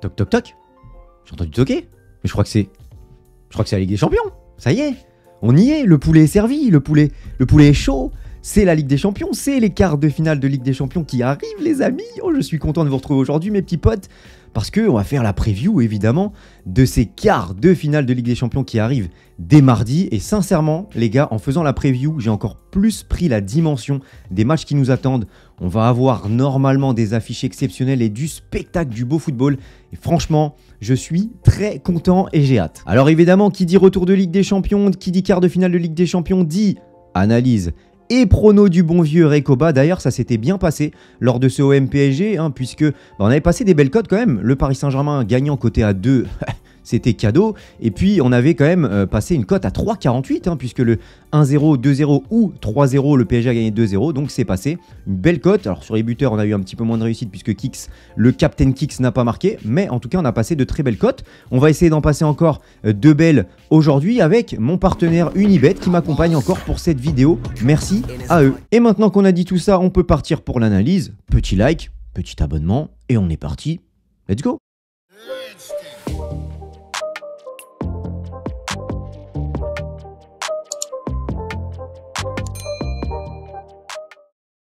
Toc toc toc. J'ai entendu toquer. Mais je crois que c'est. Je crois que c'est la Ligue des Champions. Ça y est. On y est. Le poulet est servi. Le poulet, le poulet est chaud. C'est la Ligue des Champions. C'est les quarts de finale de Ligue des Champions qui arrivent, les amis. Oh, je suis content de vous retrouver aujourd'hui, mes petits potes parce qu'on va faire la preview évidemment de ces quarts de finale de Ligue des Champions qui arrivent dès mardi. Et sincèrement, les gars, en faisant la preview, j'ai encore plus pris la dimension des matchs qui nous attendent. On va avoir normalement des affiches exceptionnelles et du spectacle du beau football. Et franchement, je suis très content et j'ai hâte. Alors évidemment, qui dit retour de Ligue des Champions, qui dit quart de finale de Ligue des Champions, dit analyse et prono du bon vieux Recoba. D'ailleurs, ça s'était bien passé lors de ce OM PSG, hein, puisque bah, on avait passé des belles cotes quand même. Le Paris Saint-Germain gagnant côté à 2. c'était cadeau. Et puis on avait quand même euh, passé une cote à 3,48, hein, puisque le 1-0, 2-0 ou 3-0, le PSG a gagné 2-0, donc c'est passé. Une belle cote. Alors sur les buteurs, on a eu un petit peu moins de réussite puisque Kix, le Captain Kix n'a pas marqué, mais en tout cas on a passé de très belles cotes. On va essayer d'en passer encore euh, de belles aujourd'hui avec mon partenaire Unibet qui m'accompagne encore pour cette vidéo. Merci à eux. Et maintenant qu'on a dit tout ça, on peut partir pour l'analyse. Petit like, petit abonnement, et on est parti. Let's go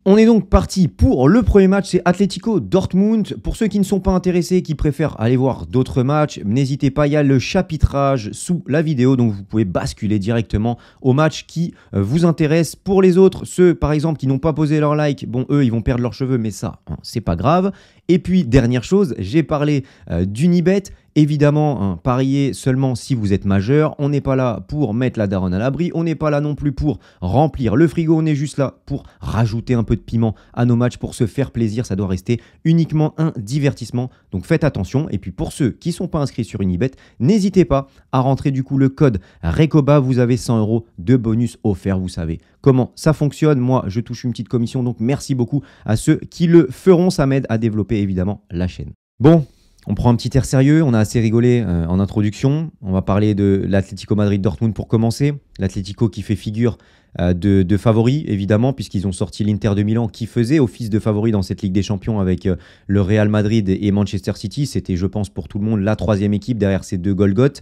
On est donc parti pour le premier match, c'est Atletico Dortmund. Pour ceux qui ne sont pas intéressés, qui préfèrent aller voir d'autres matchs, n'hésitez pas, il y a le chapitrage sous la vidéo, donc vous pouvez basculer directement au match qui euh, vous intéresse. Pour les autres, ceux par exemple qui n'ont pas posé leur like, bon eux ils vont perdre leurs cheveux, mais ça, hein, c'est pas grave. Et puis dernière chose, j'ai parlé euh, d'Unibet Évidemment, hein, pariez parier seulement si vous êtes majeur. On n'est pas là pour mettre la daronne à l'abri. On n'est pas là non plus pour remplir le frigo. On est juste là pour rajouter un peu de piment à nos matchs pour se faire plaisir. Ça doit rester uniquement un divertissement. Donc faites attention. Et puis pour ceux qui ne sont pas inscrits sur Unibet, n'hésitez pas à rentrer du coup le code RECOBA. Vous avez 100 euros de bonus offert. Vous savez comment ça fonctionne. Moi, je touche une petite commission. Donc merci beaucoup à ceux qui le feront. Ça m'aide à développer évidemment la chaîne. Bon, on prend un petit air sérieux, on a assez rigolé euh, en introduction. On va parler de l'Atlético Madrid-Dortmund pour commencer. L'Atlético qui fait figure euh, de, favori, évidemment, puisqu'ils ont sorti l'Inter de Milan qui faisait office de favori dans cette Ligue des Champions avec euh, le Real Madrid et Manchester City. C'était, je pense, pour tout le monde la troisième équipe derrière ces deux Golgoths.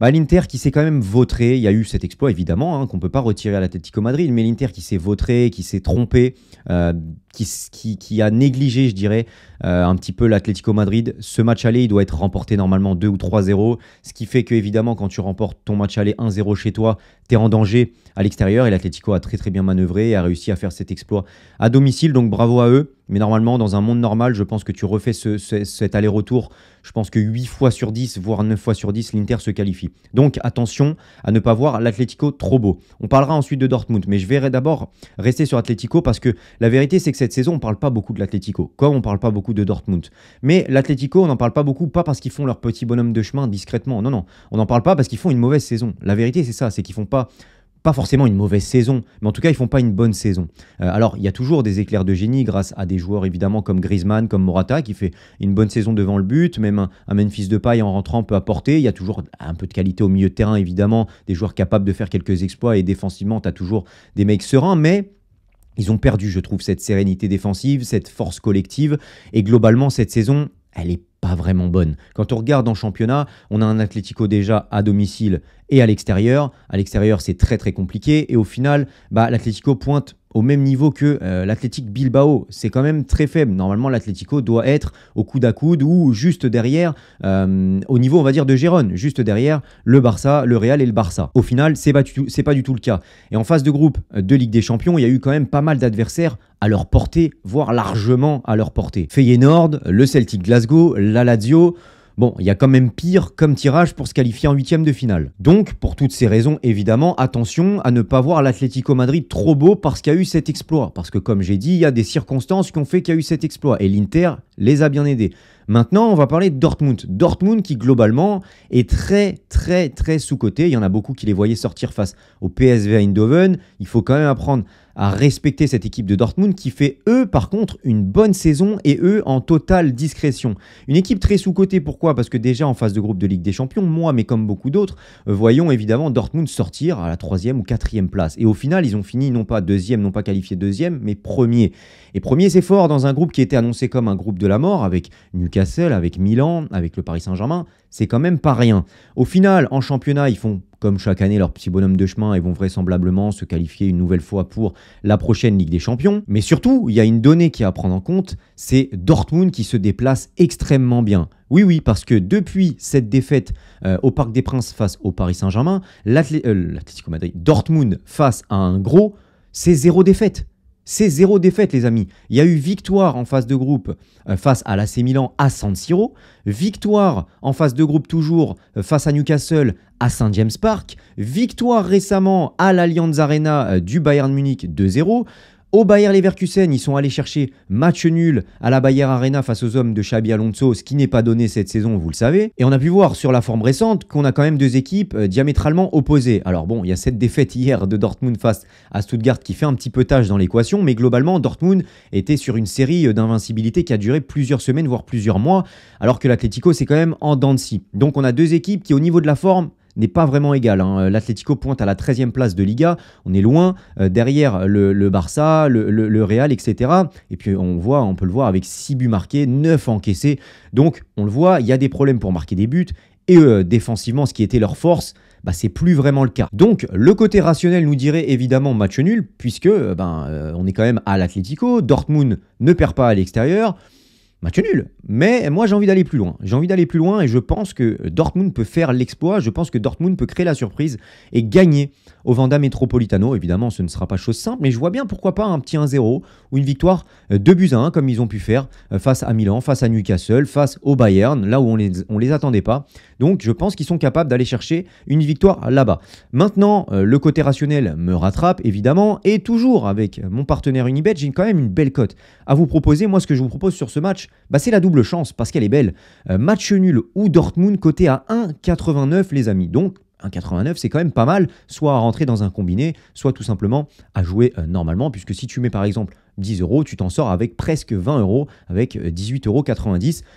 Bah, l'Inter qui s'est quand même vautré, il y a eu cet exploit évidemment hein, qu'on ne peut pas retirer à l'Atlético Madrid, mais l'Inter qui s'est vautré, qui s'est trompé, euh, qui, a négligé, je dirais, euh, un petit peu l'Atlético Madrid. Ce match aller, il doit être remporté normalement 2 ou 3-0, ce qui fait que évidemment quand tu remportes ton match aller 1-0 chez toi, tu es en danger à l'extérieur et l'Atlético a très très bien manœuvré et a réussi à faire cet exploit à domicile, donc bravo à eux. Mais normalement, dans un monde normal, je pense que tu refais cet aller-retour. Je pense que 8 fois sur 10, voire 9 fois sur 10, l'Inter se qualifie. Donc attention à ne pas voir l'Atletico trop beau. On parlera ensuite de Dortmund, mais je vais d'abord rester sur Atletico parce que la vérité, c'est que cette saison, on ne parle pas beaucoup de l'Atletico, comme on ne parle pas beaucoup de Dortmund. Mais l'Atletico, on n'en parle pas beaucoup, pas parce qu'ils font leur petit bonhomme de chemin discrètement. Non, non, on n'en parle pas parce qu'ils font une mauvaise saison. La vérité, c'est ça, c'est qu'ils font pas pas forcément une mauvaise saison, mais en tout cas, ils font pas une bonne saison. Euh, alors, il y a toujours des éclairs de génie grâce à des joueurs évidemment comme Griezmann, comme Morata, qui fait une bonne saison devant le but, même un, Memphis de paille en rentrant peut apporter. Il y a toujours un peu de qualité au milieu de terrain, évidemment, des joueurs capables de faire quelques exploits, et défensivement, tu as toujours des mecs sereins, mais... Ils ont perdu, je trouve, cette sérénité défensive, cette force collective, et globalement, cette saison, elle est pas vraiment bonne. Quand on regarde en championnat, on a un Atlético déjà à domicile et à l'extérieur. À l'extérieur, c'est très très compliqué. Et au final, bah, l'Atlético pointe au même niveau que euh, l'Athletic Bilbao. C'est quand même très faible. Normalement, l'Atlético doit être au coude à coude ou juste derrière, euh, au niveau, on va dire, de Gérone, juste derrière le Barça, le Real et le Barça. Au final, c'est pas, pas du tout le cas. Et en phase de groupe euh, de Ligue des Champions, il y a eu quand même pas mal d'adversaires à leur portée, voire largement à leur portée. Feyenoord, le Celtic Glasgow, la Bon, il y a quand même pire comme tirage pour se qualifier en huitième de finale. Donc, pour toutes ces raisons, évidemment, attention à ne pas voir l'Atlético Madrid trop beau parce qu'il y a eu cet exploit. Parce que, comme j'ai dit, il y a des circonstances qui ont fait qu'il y a eu cet exploit. Et l'Inter les a bien aidés. Maintenant, on va parler de Dortmund. Dortmund qui, globalement, est très, très, très sous-coté. Il y en a beaucoup qui les voyaient sortir face au PSV Eindhoven. Il faut quand même apprendre à respecter cette équipe de Dortmund qui fait eux par contre une bonne saison et eux en totale discrétion. Une équipe très sous-cotée, pourquoi Parce que déjà en phase de groupe de Ligue des Champions, moi mais comme beaucoup d'autres, euh, voyons évidemment Dortmund sortir à la troisième ou quatrième place. Et au final, ils ont fini non pas deuxième, non pas qualifié deuxième, mais premier. Et premier, c'est fort dans un groupe qui était annoncé comme un groupe de la mort, avec Newcastle, avec Milan, avec le Paris Saint-Germain, c'est quand même pas rien. Au final, en championnat, ils font comme chaque année leur petit bonhomme de chemin et vont vraisemblablement se qualifier une nouvelle fois pour la prochaine Ligue des Champions. Mais surtout, il y a une donnée qui est à prendre en compte, c'est Dortmund qui se déplace extrêmement bien. Oui, oui, parce que depuis cette défaite euh, au Parc des Princes face au Paris Saint-Germain, euh, l'Atlético Madrid, Dortmund face à un gros, c'est zéro défaite. C'est zéro défaite, les amis. Il y a eu victoire en phase de groupe euh, face à l'AC Milan à San Siro, victoire en phase de groupe toujours euh, face à Newcastle à saint James Park, victoire récemment à l'Allianz Arena euh, du Bayern Munich 2-0. Au Bayer Leverkusen, ils sont allés chercher match nul à la Bayer Arena face aux hommes de Xabi Alonso, ce qui n'est pas donné cette saison, vous le savez. Et on a pu voir sur la forme récente qu'on a quand même deux équipes euh, diamétralement opposées. Alors bon, il y a cette défaite hier de Dortmund face à Stuttgart qui fait un petit peu tâche dans l'équation, mais globalement, Dortmund était sur une série euh, d'invincibilité qui a duré plusieurs semaines, voire plusieurs mois, alors que l'Atletico, c'est quand même en dents de scie. Donc on a deux équipes qui, au niveau de la forme, n'est pas vraiment égal. Hein. Euh, L'Atlético pointe à la 13e place de Liga, on est loin, euh, derrière le, Barça, le, Real, etc. Et puis on voit, on peut le voir avec 6 buts marqués, 9 encaissés. Donc on le voit, il y a des problèmes pour marquer des buts. Et euh, défensivement, ce qui était leur force, bah, c'est plus vraiment le cas. Donc le côté rationnel nous dirait évidemment match nul, puisque ben, on est quand même à l'Atlético, Dortmund ne perd pas à l'extérieur match nul. Mais moi, j'ai envie d'aller plus loin. J'ai envie d'aller plus loin et je pense que Dortmund peut faire l'exploit. Je pense que Dortmund peut créer la surprise et gagner au Vanda Metropolitano. Évidemment, ce ne sera pas chose simple, mais je vois bien pourquoi pas un petit 1-0 ou une victoire 2 buts à 1 comme ils ont pu faire euh, face à Milan, face à Newcastle, face au Bayern, là où on les, on les attendait pas. Donc, je pense qu'ils sont capables d'aller chercher une victoire là-bas. Maintenant, euh, le côté rationnel me rattrape évidemment et toujours avec mon partenaire Unibet, j'ai quand même une belle cote à vous proposer. Moi, ce que je vous propose sur ce match, bah C'est la double chance parce qu'elle est belle. Euh, match nul ou Dortmund côté à 1,89 les amis. Donc 1,89 c'est quand même pas mal, soit à rentrer dans un combiné, soit tout simplement à jouer euh, normalement, puisque si tu mets par exemple 10 euros, tu t'en sors avec presque 20 euros, avec 18,90 euh, euros,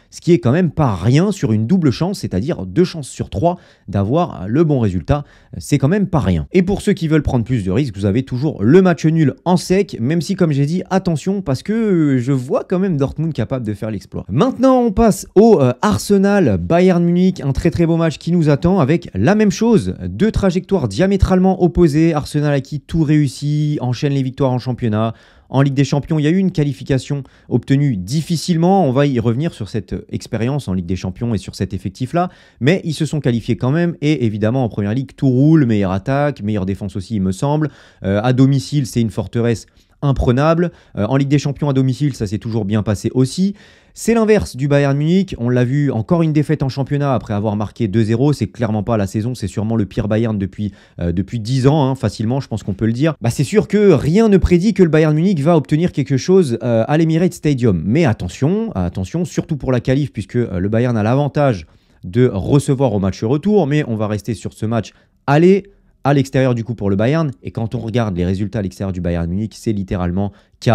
ce qui est quand même pas rien sur une double chance, c'est-à-dire deux chances sur trois d'avoir euh, le bon résultat. Euh, c'est quand même pas rien. Et pour ceux qui veulent prendre plus de risques, vous avez toujours le match nul en sec, même si, comme j'ai dit, attention, parce que je vois quand même Dortmund capable de faire l'exploit. Maintenant, on passe au Arsenal Bayern Munich, un très très beau match qui nous attend avec la même chose, deux trajectoires diamétralement opposées. Arsenal à qui tout réussit, enchaîne les victoires en championnat en Ligue des Champions, il y a eu une qualification obtenue difficilement. On va y revenir sur cette euh, expérience en Ligue des Champions et sur cet effectif-là. Mais ils se sont qualifiés quand même. Et évidemment, en Première Ligue, tout roule. Meilleure attaque, meilleure défense aussi, il me semble. Euh, à domicile, c'est une forteresse imprenable. Euh, en Ligue des Champions à domicile, ça s'est toujours bien passé aussi. C'est l'inverse du Bayern Munich. On l'a vu, encore une défaite en championnat après avoir marqué 2-0. C'est clairement pas la saison, c'est sûrement le pire Bayern depuis, euh, depuis 10 ans, hein, facilement, je pense qu'on peut le dire. Bah, c'est sûr que rien ne prédit que le Bayern Munich va obtenir quelque chose euh, à l'Emirates Stadium. Mais attention, attention, surtout pour la calife, puisque le Bayern a l'avantage de recevoir au match retour. Mais on va rester sur ce match. Allez, à l'extérieur du coup pour le Bayern. Et quand on regarde les résultats à l'extérieur du Bayern Munich, c'est littéralement K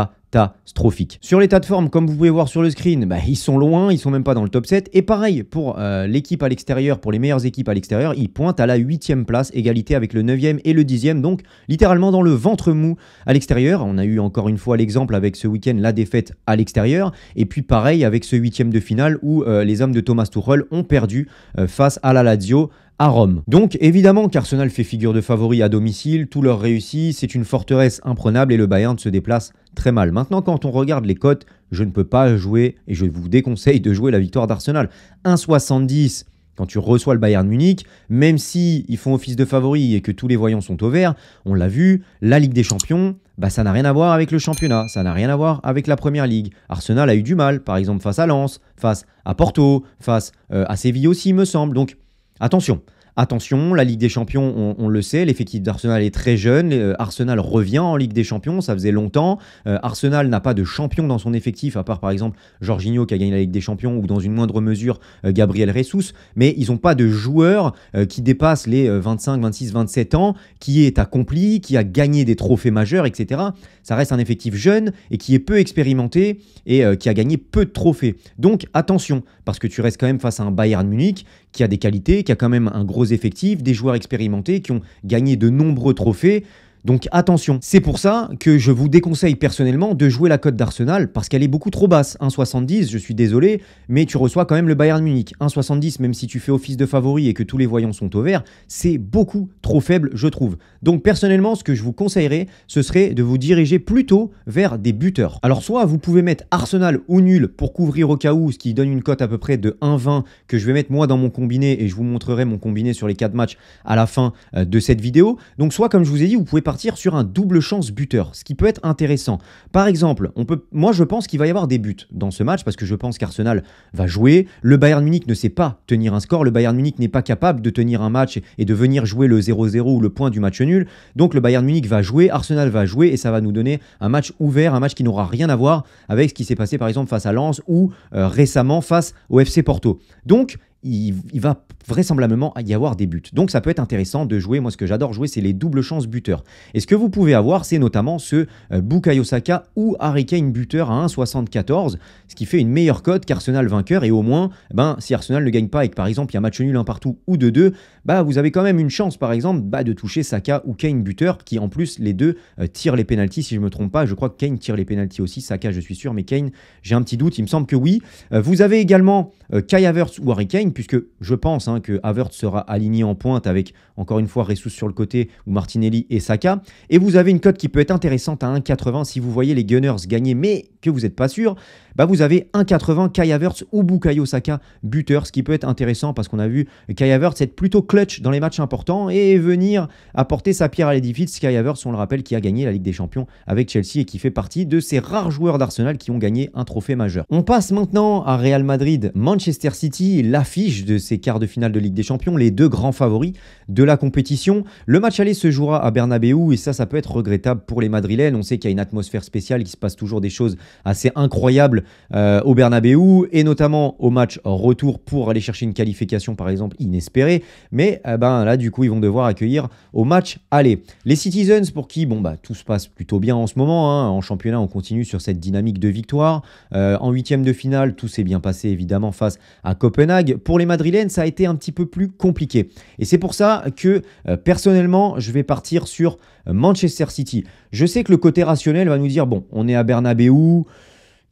strophique. Sur l'état de forme, comme vous pouvez voir sur le screen, bah, ils sont loin, ils sont même pas dans le top 7. Et pareil, pour euh, l'équipe à l'extérieur, pour les meilleures équipes à l'extérieur, ils pointent à la 8ème place, égalité avec le 9ème et le 10ème, donc littéralement dans le ventre mou à l'extérieur. On a eu encore une fois l'exemple avec ce week-end la défaite à l'extérieur. Et puis pareil avec ce 8ème de finale où euh, les hommes de Thomas Tuchel ont perdu euh, face à la Lazio à Rome. Donc évidemment qu'Arsenal fait figure de favori à domicile, tout leur réussit, c'est une forteresse imprenable et le Bayern se déplace très mal. Maintenant, quand on regarde les cotes, je ne peux pas jouer, et je vous déconseille de jouer la victoire d'Arsenal. 1,70 quand tu reçois le Bayern Munich, même si ils font office de favoris et que tous les voyants sont au vert, on l'a vu, la Ligue des Champions, bah ça n'a rien à voir avec le championnat, ça n'a rien à voir avec la Première Ligue. Arsenal a eu du mal, par exemple face à Lens, face à Porto, face euh, à Séville aussi, me semble. Donc attention, Attention, la Ligue des Champions, on, le sait, l'effectif d'Arsenal est très jeune. Euh, Arsenal revient en Ligue des Champions, ça faisait longtemps. Euh, Arsenal n'a pas de champion dans son effectif, à part par exemple Jorginho qui a gagné la Ligue des Champions ou dans une moindre mesure euh, Gabriel Ressus. Mais ils n'ont pas de joueur qui dépasse les 25, 26, 27 ans, qui est accompli, qui a gagné des trophées majeurs, etc. Ça reste un effectif jeune et qui est peu expérimenté et qui a gagné peu de trophées. Donc attention, parce que tu restes quand même face à un Bayern Munich qui a des qualités, qui a quand même un gros effectifs, des joueurs expérimentés qui ont gagné de nombreux trophées. Donc attention. C'est pour ça que je vous déconseille personnellement de jouer la cote d'Arsenal parce qu'elle est beaucoup trop basse. 1,70, je suis désolé, mais tu reçois quand même le Bayern Munich. 1,70, même si tu fais office de favori et que tous les voyants sont au vert, c'est beaucoup trop faible, je trouve. Donc personnellement, ce que je vous conseillerais, ce serait de vous diriger plutôt vers des buteurs. Alors soit vous pouvez mettre Arsenal ou nul pour couvrir au cas où, ce qui donne une cote à peu près de 1,20 que je vais mettre moi dans mon combiné et je vous montrerai mon combiné sur les 4 matchs à la fin euh, de cette vidéo. Donc soit comme je vous ai dit, vous pouvez partir sur un double chance buteur, ce qui peut être intéressant. Par exemple, on peut, moi je pense qu'il va y avoir des buts dans ce match parce que je pense qu'Arsenal va jouer. Le Bayern Munich ne sait pas tenir un score. Le Bayern Munich n'est pas capable de tenir un match et de venir jouer le 0-0 ou le point du match nul. Donc le Bayern Munich va jouer, Arsenal va jouer et ça va nous donner un match ouvert, un match qui n'aura rien à voir avec ce qui s'est passé par exemple face à Lens ou euh, récemment face au FC Porto. Donc il, va vraisemblablement y avoir des buts. Donc ça peut être intéressant de jouer. Moi, ce que j'adore jouer, c'est les doubles chances buteurs. Et ce que vous pouvez avoir, c'est notamment ce euh, Bukayo Saka ou Harry Kane buteur à 1,74, ce qui fait une meilleure cote qu'Arsenal vainqueur. Et au moins, ben, si Arsenal ne gagne pas et que par exemple il y a match nul un partout ou 2 deux bah, vous avez quand même une chance, par exemple, bah, de toucher Saka ou Kane buteur, qui en plus les deux euh, tirent les pénalties, si je ne me trompe pas. Je crois que Kane tire les pénalties aussi. Saka, je suis sûr, mais Kane, j'ai un petit doute. Il me semble que oui. Euh, vous avez également Kai ou Harry Kane puisque je pense hein, que Havertz sera aligné en pointe avec, encore une fois, Ressus sur le côté, ou Martinelli et Saka. Et vous avez une cote qui peut être intéressante à 1,80 si vous voyez les Gunners gagner, mais que vous n'êtes pas sûr. Bah vous avez 1,80 Kai Havertz ou Bukayo Saka buteur, ce qui peut être intéressant parce qu'on a vu Kai Havertz être plutôt clutch dans les matchs importants et venir apporter sa pierre à l'édifice. Kai Havertz, on le rappelle, qui a gagné la Ligue des Champions avec Chelsea et qui fait partie de ces rares joueurs d'Arsenal qui ont gagné un trophée majeur. On passe maintenant à Real Madrid, Manchester City, la de ces quarts de finale de Ligue des Champions, les deux grands favoris de la compétition. Le match aller se jouera à Bernabeu et ça, ça peut être regrettable pour les Madrilènes. On sait qu'il y a une atmosphère spéciale, qui se passe toujours des choses assez incroyables euh, au Bernabeu et notamment au match retour pour aller chercher une qualification par exemple inespérée. Mais eh ben là, du coup, ils vont devoir accueillir au match aller. Les Citizens pour qui bon bah tout se passe plutôt bien en ce moment. Hein. En championnat, on continue sur cette dynamique de victoire. Euh, en huitième de finale, tout s'est bien passé évidemment face à Copenhague pour les Madrilènes, ça a été un petit peu plus compliqué. Et c'est pour ça que euh, personnellement, je vais partir sur euh, Manchester City. Je sais que le côté rationnel va nous dire, bon, on est à Bernabeu,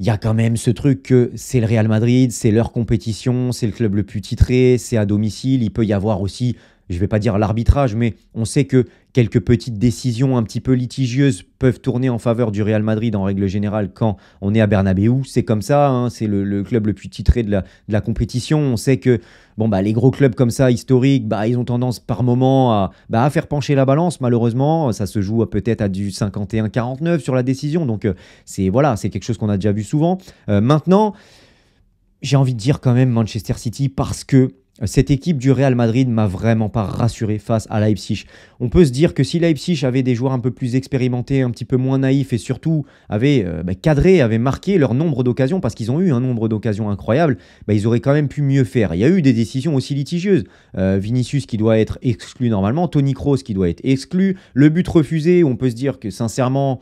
il y a quand même ce truc que c'est le Real Madrid, c'est leur compétition, c'est le club le plus titré, c'est à domicile, il peut y avoir aussi je ne vais pas dire l'arbitrage, mais on sait que quelques petites décisions un petit peu litigieuses peuvent tourner en faveur du Real Madrid en règle générale quand on est à Bernabeu. C'est comme ça, hein, c'est le, club le plus titré de la, compétition. On sait que bon, bah, les gros clubs comme ça, historiques, bah, ils ont tendance par moment à, bah, faire pencher la balance. Malheureusement, ça se joue peut-être à du 51-49 sur la décision. Donc euh, c'est voilà, c'est quelque chose qu'on a déjà vu souvent. Euh, maintenant, j'ai envie de dire quand même Manchester City parce que cette équipe du Real Madrid m'a vraiment pas rassuré face à Leipzig. On peut se dire que si Leipzig avait des joueurs un peu plus expérimentés, un petit peu moins naïfs et surtout avait euh, bah, cadré, avait marqué leur nombre d'occasions parce qu'ils ont eu un nombre d'occasions incroyable, bah, ils auraient quand même pu mieux faire. Il y a eu des décisions aussi litigieuses. Euh, Vinicius qui doit être exclu normalement, Tony Kroos qui doit être exclu, le but refusé. On peut se dire que sincèrement.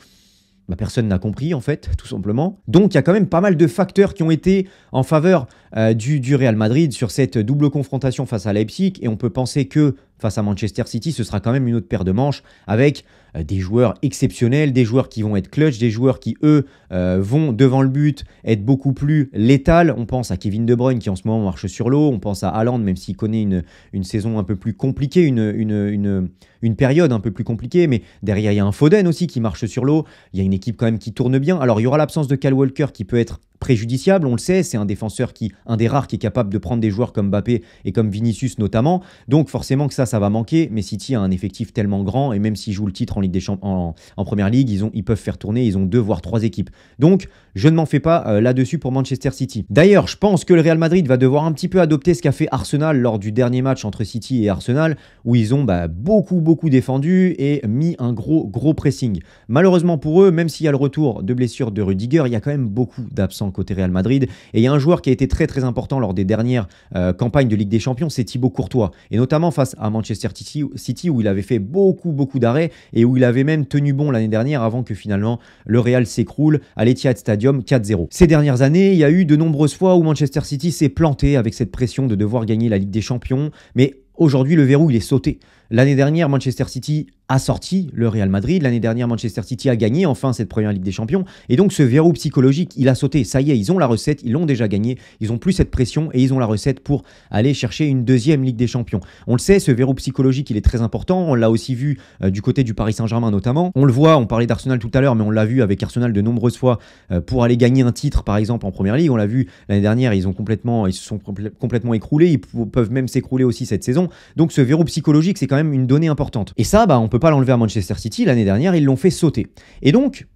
Bah, personne n'a compris en fait, tout simplement. Donc il y a quand même pas mal de facteurs qui ont été en faveur euh, du, du, Real Madrid sur cette double confrontation face à Leipzig. Et on peut penser que face à Manchester City, ce sera quand même une autre paire de manches avec euh, des joueurs exceptionnels, des joueurs qui vont être clutch, des joueurs qui, eux, euh, vont devant le but être beaucoup plus létal. On pense à Kevin De Bruyne qui en ce moment marche sur l'eau, on pense à Haaland, même s'il connaît une, une saison un peu plus compliquée, une, une, une période un peu plus compliquée, mais derrière, il y a un Foden aussi qui marche sur l'eau, il y a une équipe quand même qui tourne bien. Alors, il y aura l'absence de Cal Walker qui peut être préjudiciable, on le sait, c'est un défenseur qui, un des rares qui est capable de prendre des joueurs comme Mbappé et comme Vinicius notamment, donc forcément que ça, ça va manquer, mais City a un effectif tellement grand, et même s'ils jouent le titre en Ligue des Champions, en, Première Ligue, ils, ont, ils peuvent faire tourner, ils ont deux voire trois équipes. Donc, je ne m'en fais pas euh, là-dessus pour Manchester City. D'ailleurs, je pense que le Real Madrid va devoir un petit peu adopter ce qu'a fait Arsenal lors du dernier match entre City et Arsenal, où ils ont bah, beaucoup, beaucoup défendu et mis un gros, gros pressing. Malheureusement pour eux, même s'il y a le retour de blessure de Rudiger, il y a quand même beaucoup d'absence côté Real Madrid. Et il y a un joueur qui a été très très important lors des dernières euh, campagnes de Ligue des Champions, c'est Thibaut Courtois. Et notamment face à Manchester City où il avait fait beaucoup beaucoup d'arrêts et où il avait même tenu bon l'année dernière avant que finalement le Real s'écroule à l'Etihad Stadium 4-0. Ces dernières années, il y a eu de nombreuses fois où Manchester City s'est planté avec cette pression de devoir gagner la Ligue des Champions, mais aujourd'hui le verrou il est sauté. L'année dernière, Manchester City a sorti le Real Madrid. L'année dernière, Manchester City a gagné enfin cette première Ligue des Champions. Et donc ce verrou psychologique, il a sauté. Ça y est, ils ont la recette, ils l'ont déjà gagné. Ils ont plus cette pression et ils ont la recette pour aller chercher une deuxième Ligue des Champions. On le sait, ce verrou psychologique, il est très important. On l'a aussi vu euh, du côté du Paris Saint-Germain notamment. On le voit, on parlait d'Arsenal tout à l'heure, mais on l'a vu avec Arsenal de nombreuses fois euh, pour aller gagner un titre, par exemple en première ligue. On l'a vu l'année dernière, ils ont complètement, ils se sont complètement écroulés. Ils peuvent même s'écrouler aussi cette saison. Donc ce verrou psychologique, c'est quand même une donnée importante. Et ça, bah, on peut pas l'enlever à Manchester City. L'année dernière, ils l'ont fait sauter. Et donc,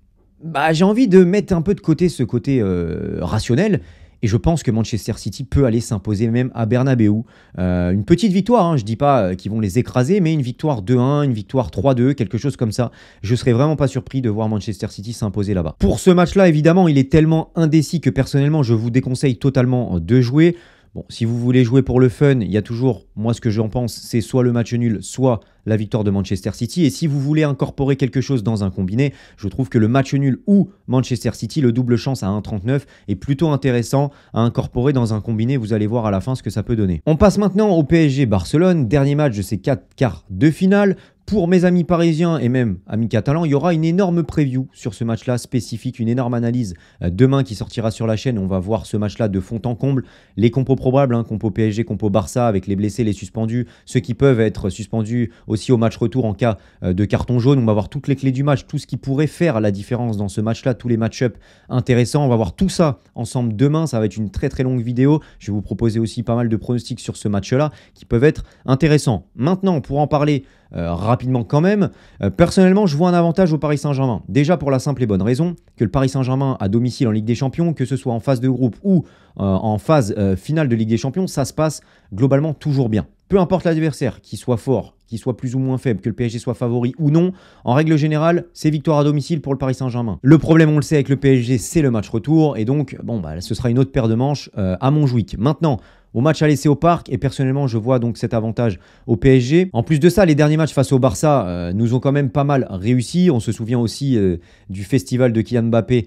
bah, j'ai envie de mettre un peu de côté ce côté euh, rationnel. Et je pense que Manchester City peut aller s'imposer même à Bernabeu. Euh, une petite victoire, hein. je ne dis pas euh, qu'ils vont les écraser, mais une victoire 2-1, une victoire 3-2, quelque chose comme ça. Je serais vraiment pas surpris de voir Manchester City s'imposer là-bas. Pour ce match-là, évidemment, il est tellement indécis que personnellement, je vous déconseille totalement de jouer. Bon, si vous voulez jouer pour le fun, il y a toujours, moi ce que j'en pense, c'est soit le match nul, soit la victoire de Manchester City. Et si vous voulez incorporer quelque chose dans un combiné, je trouve que le match nul ou Manchester City, le double chance à 1,39 est plutôt intéressant à incorporer dans un combiné. Vous allez voir à la fin ce que ça peut donner. On passe maintenant au PSG Barcelone, dernier match de ces 4 quarts de finale pour mes amis parisiens et même amis catalans, il y aura une énorme preview sur ce match-là spécifique, une énorme analyse euh, demain qui sortira sur la chaîne. On va voir ce match-là de fond en comble, les compos probables, hein, compo PSG, compo Barça, avec les blessés, les suspendus, ceux qui peuvent être suspendus au aussi au match retour en cas euh, de carton jaune. On va voir toutes les clés du match, tout ce qui pourrait faire la différence dans ce match-là, tous les match up intéressants. On va voir tout ça ensemble demain. Ça va être une très très longue vidéo. Je vais vous proposer aussi pas mal de pronostics sur ce match-là qui peuvent être intéressants. Maintenant, pour en parler euh, rapidement quand même, euh, personnellement, je vois un avantage au Paris Saint-Germain. Déjà pour la simple et bonne raison que le Paris Saint-Germain à domicile en Ligue des Champions, que ce soit en phase de groupe ou en phase finale de Ligue des Champions, ça se passe globalement toujours bien. Peu importe l'adversaire, qu'il soit fort qu'il soit plus ou moins faible, que le PSG soit favori ou non, en règle générale, c'est victoire à domicile pour le Paris Saint-Germain. Le problème, on le sait, avec le PSG, c'est le match retour, et donc, bon, bah, ce sera une autre paire de manches euh, à Montjuic. Maintenant, au match à laisser au parc et personnellement je vois donc cet avantage au PSG. En plus de ça, les derniers matchs face au Barça euh, nous ont quand même pas mal réussi. On se souvient aussi euh, du festival de Kylian Mbappé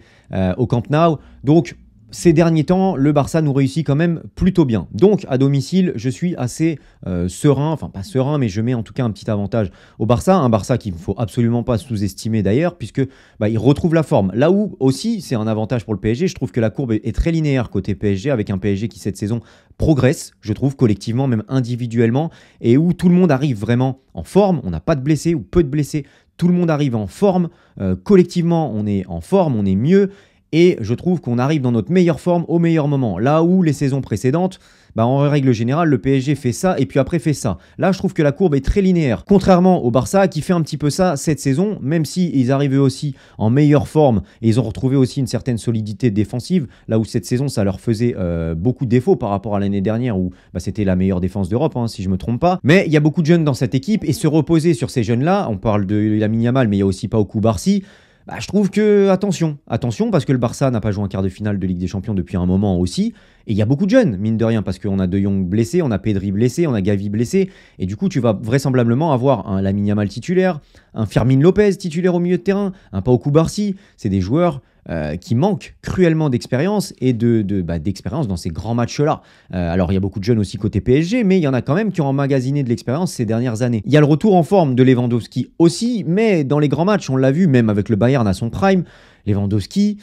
au Camp Nou. Donc ces derniers temps, le Barça nous réussit quand même plutôt bien. Donc, à domicile, je suis assez euh, serein, enfin pas serein, mais je mets en tout cas un petit avantage au Barça. Un Barça qu'il ne faut absolument pas sous-estimer d'ailleurs, puisque bah, il retrouve la forme. Là où aussi, c'est un avantage pour le PSG, je trouve que la courbe est très linéaire côté PSG, avec un PSG qui cette saison progresse, je trouve, collectivement, même individuellement, et où tout le monde arrive vraiment en forme. On n'a pas de blessés ou peu de blessés. Tout le monde arrive en forme. Euh, collectivement, on est en forme, on est mieux. Et je trouve qu'on arrive dans notre meilleure forme au meilleur moment. Là où les saisons précédentes, bah en règle générale, le PSG fait ça et puis après fait ça. Là, je trouve que la courbe est très linéaire. Contrairement au Barça qui fait un petit peu ça cette saison, même si ils arrivaient aussi en meilleure forme et ils ont retrouvé aussi une certaine solidité défensive, là où cette saison ça leur faisait euh, beaucoup de défauts par rapport à l'année dernière où bah, c'était la meilleure défense d'Europe, hein, si je me trompe pas. Mais il y a beaucoup de jeunes dans cette équipe et se reposer sur ces jeunes-là, on parle de la Yamal, mais il y a aussi pas de Barcy, bah, je trouve que attention, attention, parce que le Barça n'a pas joué un quart de finale de Ligue des Champions depuis un moment aussi. Et il y a beaucoup de jeunes, mine de rien, parce qu'on a De Jong blessé, on a Pedri blessé, on a Gavi blessé. Et du coup, tu vas vraisemblablement avoir un Lamine Yamal titulaire, un Firmin Lopez titulaire au milieu de terrain, un Pau Coup-Barcy. C'est des joueurs euh, qui manque cruellement d'expérience et de, bah, d'expérience dans ces grands matchs-là. Euh, alors il y a beaucoup de jeunes aussi côté PSG, mais il y en a quand même qui ont emmagasiné de l'expérience ces dernières années. Il y a le retour en forme de Lewandowski aussi, mais dans les grands matchs, on l'a vu même avec le Bayern à son prime, Lewandowski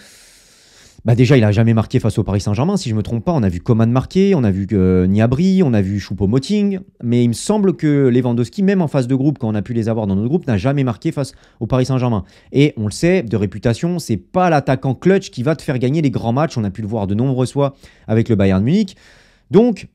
bah déjà, il a jamais marqué face au Paris Saint-Germain, si je me trompe pas. On a vu Coman marquer, on a vu euh, Niabri, on a vu Choupo-Moting, mais il me semble que Lewandowski, même en face de groupe, quand on a pu les avoir dans notre groupe, n'a jamais marqué face au Paris Saint-Germain. Et on le sait, de réputation, c'est pas l'attaquant clutch qui va te faire gagner les grands matchs. On a pu le voir de nombreuses fois avec le Bayern Munich. Donc,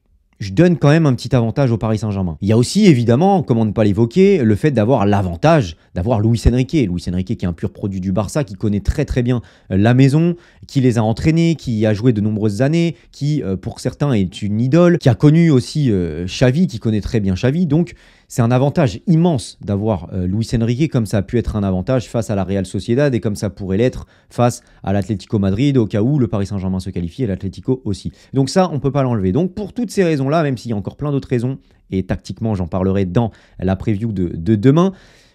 je donne quand même un petit avantage au Paris Saint-Germain. Il y a aussi, évidemment, comment ne pas l'évoquer, le fait d'avoir l'avantage d'avoir louis Enrique. louis Enrique qui est un pur produit du Barça, qui connaît très très bien euh, la maison, qui les a entraînés, qui a joué de nombreuses années, qui, euh, pour certains, est une idole, qui a connu aussi euh, Xavi, qui connaît très bien Xavi. Donc, c'est un avantage immense d'avoir euh, Luis Enrique comme ça a pu être un avantage face à la Real Sociedad et comme ça pourrait l'être face à l'Atlético Madrid au cas où le Paris Saint-Germain se qualifie et l'Atlético aussi. Donc ça, on ne peut pas l'enlever. Donc pour toutes ces raisons-là, même s'il y a encore plein d'autres raisons, et tactiquement j'en parlerai dans la preview de demain,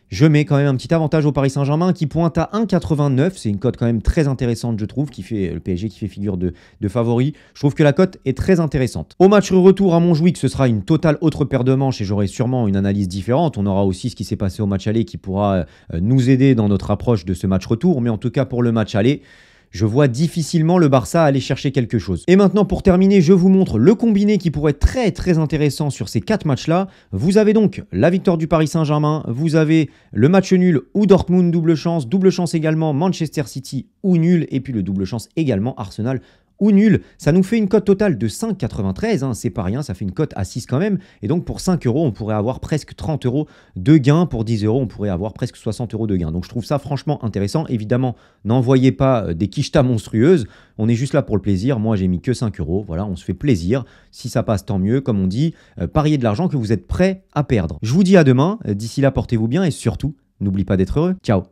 je mets quand même un petit avantage au Paris Saint-Germain qui pointe à 1,89. C'est une cote quand même très intéressante, je trouve, qui fait euh, le PSG qui fait figure de, favori. Je trouve que la cote est très intéressante. Au match retour à Montjuic, ce sera une totale autre paire de manches et j'aurai sûrement une analyse différente. On aura aussi ce qui s'est passé au match aller qui pourra euh, nous aider dans notre approche de ce match retour. Mais en tout cas, pour le match aller, je vois difficilement le Barça aller chercher quelque chose. Et maintenant pour terminer, je vous montre le combiné qui pourrait être très très intéressant sur ces quatre matchs-là. Vous avez donc la victoire du Paris Saint-Germain, vous avez le match nul ou Dortmund double chance, double chance également Manchester City ou nul, et puis le double chance également Arsenal ou nul. Ça nous fait une cote totale de 5,93, hein. c'est pas rien, ça fait une cote à 6 quand même. Et donc pour 5 euros, on pourrait avoir presque 30 euros de gain. Pour 10 euros, on pourrait avoir presque 60 euros de gain. Donc je trouve ça franchement intéressant. Évidemment, n'envoyez pas euh, des quichetas monstrueuses. On est juste là pour le plaisir. Moi, j'ai mis que 5 euros. Voilà, on se fait plaisir. Si ça passe, tant mieux. Comme on dit, euh, pariez de l'argent que vous êtes prêt à perdre. Je vous dis à demain. Euh, d'ici là, portez-vous bien et surtout, n'oubliez pas d'être heureux. Ciao